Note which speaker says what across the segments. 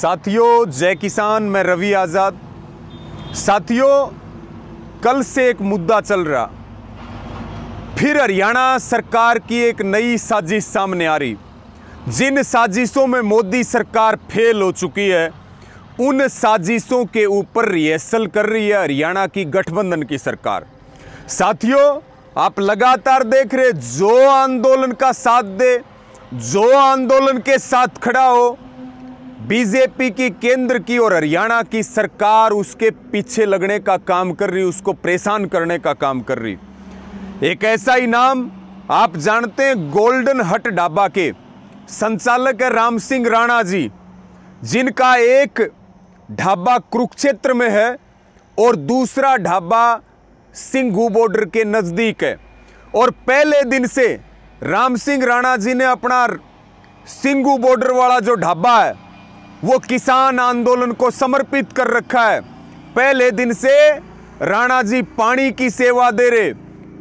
Speaker 1: साथियों जय किसान मैं रवि आज़ाद साथियों कल से एक मुद्दा चल रहा फिर हरियाणा सरकार की एक नई साजिश सामने आ रही जिन साजिशों में मोदी सरकार फेल हो चुकी है उन साजिशों के ऊपर रिहर्सल कर रही है हरियाणा की गठबंधन की सरकार साथियों आप लगातार देख रहे जो आंदोलन का साथ दे जो आंदोलन के साथ खड़ा हो बीजेपी की केंद्र की और हरियाणा की सरकार उसके पीछे लगने का काम कर रही उसको परेशान करने का काम कर रही एक ऐसा ही नाम आप जानते हैं गोल्डन हट ढाबा के संचालक है राम सिंह राणा जी जिनका एक ढाबा कुरुक्षेत्र में है और दूसरा ढाबा सिंघू बॉर्डर के नज़दीक है और पहले दिन से राम सिंह राणा जी ने अपना सिंघू बॉर्डर वाला जो ढाबा है वो किसान आंदोलन को समर्पित कर रखा है पहले दिन से राणा जी पानी की सेवा दे रहे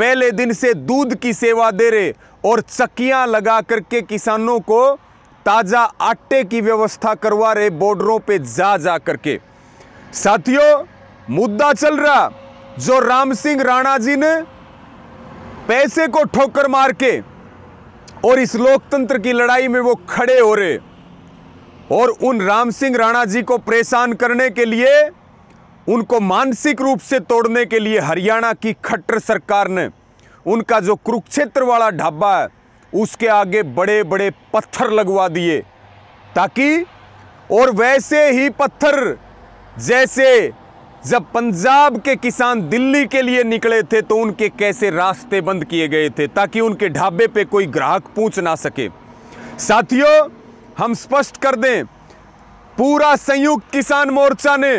Speaker 1: पहले दिन से दूध की सेवा दे रहे और चक्कियां लगा करके किसानों को ताज़ा आटे की व्यवस्था करवा रहे बॉर्डरों पे जा जा करके साथियों मुद्दा चल रहा जो राम सिंह राणा जी ने पैसे को ठोकर मार के और इस लोकतंत्र की लड़ाई में वो खड़े हो रहे और उन राम सिंह राणा जी को परेशान करने के लिए उनको मानसिक रूप से तोड़ने के लिए हरियाणा की खट्टर सरकार ने उनका जो कुरुक्षेत्र वाला ढाबा है उसके आगे बड़े बड़े पत्थर लगवा दिए ताकि और वैसे ही पत्थर जैसे जब पंजाब के किसान दिल्ली के लिए निकले थे तो उनके कैसे रास्ते बंद किए गए थे ताकि उनके ढाबे पे कोई ग्राहक पूछ ना सके साथियों हम स्पष्ट कर दें पूरा संयुक्त किसान मोर्चा ने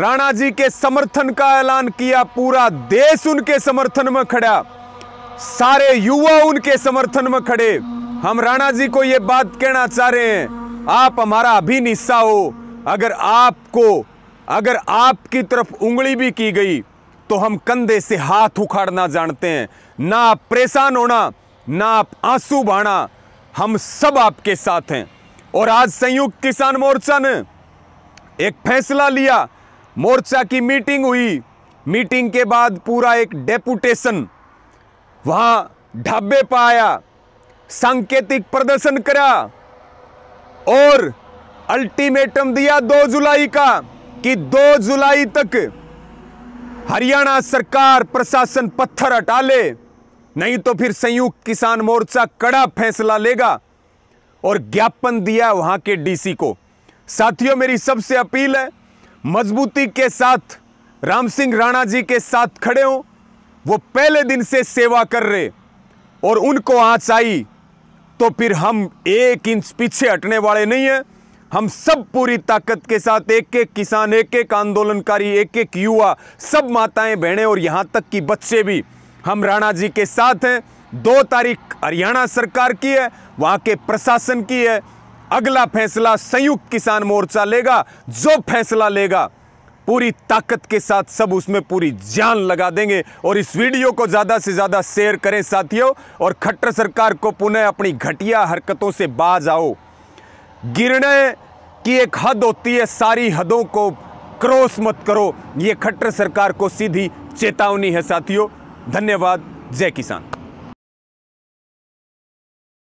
Speaker 1: राणा जी के समर्थन का ऐलान किया पूरा देश उनके समर्थन में खड़ा सारे युवा उनके समर्थन में खड़े हम राणा जी को ये बात कहना चाह रहे हैं आप हमारा अभी हिस्सा हो अगर आपको अगर आपकी तरफ उंगली भी की गई तो हम कंधे से हाथ उखाड़ना जानते हैं ना आप परेशान होना ना आप आंसू बहाना हम सब आपके साथ हैं और आज संयुक्त किसान मोर्चा ने एक फैसला लिया मोर्चा की मीटिंग हुई मीटिंग के बाद पूरा एक डेपुटेशन वहां ढाबे पर आया सांकेतिक प्रदर्शन करा और अल्टीमेटम दिया 2 जुलाई का कि 2 जुलाई तक हरियाणा सरकार प्रशासन पत्थर हटा ले नहीं तो फिर संयुक्त किसान मोर्चा कड़ा फैसला लेगा और ज्ञापन दिया वहां के डीसी को साथियों मेरी सबसे अपील है मजबूती के साथ राम सिंह राणा जी के साथ खड़े हों वो पहले दिन से सेवा कर रहे और उनको आँच आई तो फिर हम एक इंच पीछे हटने वाले नहीं हैं हम सब पूरी ताकत के साथ एक एक किसान एक एक आंदोलनकारी एक एक युवा सब माताएं बहनें और यहाँ तक कि बच्चे भी हम राणा जी के साथ हैं दो तारीख हरियाणा सरकार की है वहां के प्रशासन की है अगला फैसला संयुक्त किसान मोर्चा लेगा जो फैसला लेगा पूरी ताकत के साथ सब उसमें पूरी जान लगा देंगे और इस वीडियो को ज़्यादा से ज़्यादा शेयर करें साथियों और खट्टर सरकार को पुनः अपनी घटिया हरकतों से बाज आओ गिरने की एक हद होती है सारी हदों को क्रॉस मत करो ये खट्टर सरकार को सीधी चेतावनी है साथियों धन्यवाद जय किसान